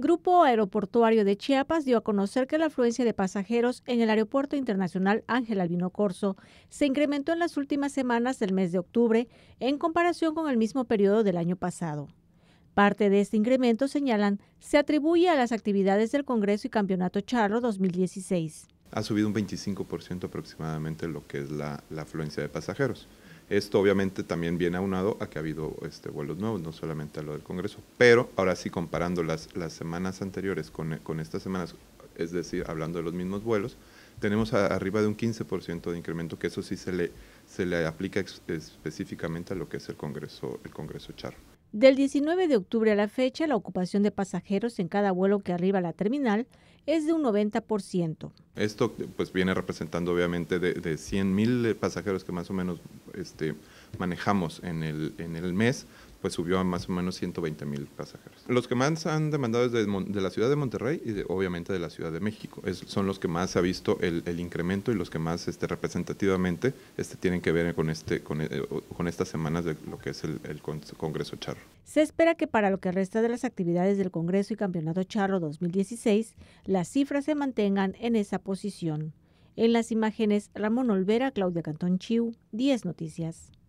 Grupo Aeroportuario de Chiapas dio a conocer que la afluencia de pasajeros en el Aeropuerto Internacional Ángel Albino Corso se incrementó en las últimas semanas del mes de octubre en comparación con el mismo periodo del año pasado. Parte de este incremento, señalan, se atribuye a las actividades del Congreso y Campeonato Charro 2016. Ha subido un 25% aproximadamente lo que es la afluencia de pasajeros. Esto obviamente también viene aunado a que ha habido este, vuelos nuevos, no solamente a lo del Congreso. Pero ahora sí, comparando las, las semanas anteriores con, estas semanas, es decir, hablando de los mismos vuelos, tenemos arriba de un 15% de incremento, que eso sí se le, se le aplica específicamente a lo que es el Congreso, el Congreso Charro. Del 19 de octubre a la fecha, la ocupación de pasajeros en cada vuelo que arriba a la terminal es de un 90%. Esto pues viene representando obviamente de, de mil eh, pasajeros que más o menos este, manejamos en el, en el mes, pues subió a más o menos 120 mil pasajeros. Los que más han demandado es de, la ciudad de Monterrey y obviamente de la Ciudad de México. son los que más ha visto el, incremento y los que más este, representativamente este, tienen que ver con, este, con, eh, estas semanas de lo que es el, el Congreso Charro. Se espera que para lo que resta de las actividades del Congreso y Campeonato Charro 2016, las cifras se mantengan en esa posición. En las imágenes, Ramón Olvera, Claudia Cantón Chiu, 10 Noticias.